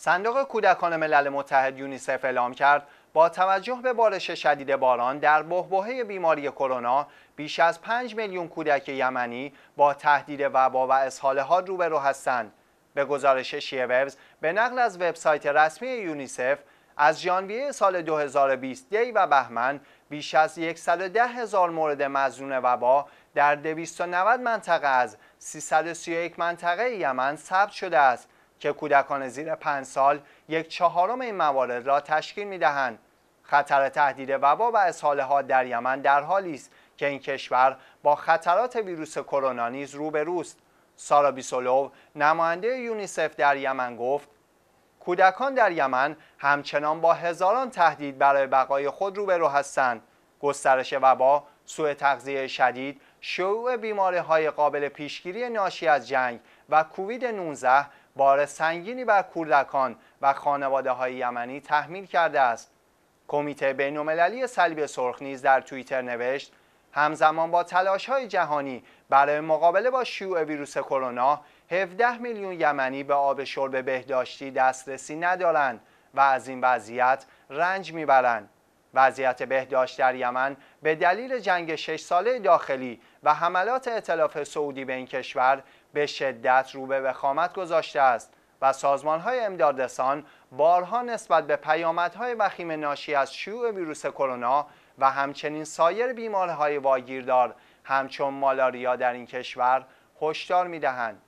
صندوق کودکان ملل متحد یونیسف اعلام کرد با توجه به بارش شدید باران در بهبهه بیماری کرونا بیش از 5 میلیون کودک یمنی با تهدید وبا و اسهال ها روبرو هستند به گزارش شیوبز به نقل از وبسایت رسمی یونیسف از ژانویه سال 2020 دی و بهمن بیش از 110 هزار مورد مزنون وبا در 290 منطقه از 331 منطقه یمن ثبت شده است که کودکان زیر پنج سال یک چهارم این موارد را تشکیل می دهند. خطر تهدید وبا و اسهال ها در یمن در حالی است که این کشور با خطرات ویروس کرونا نیز روبروست. سارا بیسولوف، نماینده یونیسف در یمن گفت کودکان در یمن همچنان با هزاران تهدید برای بقای خود روبرو هستند. گسترش وبا، سوء تغذیه شدید، شیوع بیماری های قابل پیشگیری ناشی از جنگ و کووید 19 بار سنگینی بر کودکان و خانواده های یمنی تحمیل کرده است کمیته بینالمللی صلیب سرخ نیز در توییتر نوشت همزمان با تلاش های جهانی برای مقابله با شیوع ویروس کرونا 17 میلیون یمنی به آب شرب بهداشتی دسترسی ندارند و از این وضعیت رنج میبرند وضعیت بهداشت در یمن به دلیل جنگ شش ساله داخلی و حملات اطلاف سعودی به این کشور به شدت رو به وخامت گذاشته است و سازمان های امدادرسان بارها نسبت به پیامدهای وخیم ناشی از شیوع ویروس کرونا و همچنین سایر های واگیردار همچون مالاریا در این کشور هشدار میدهند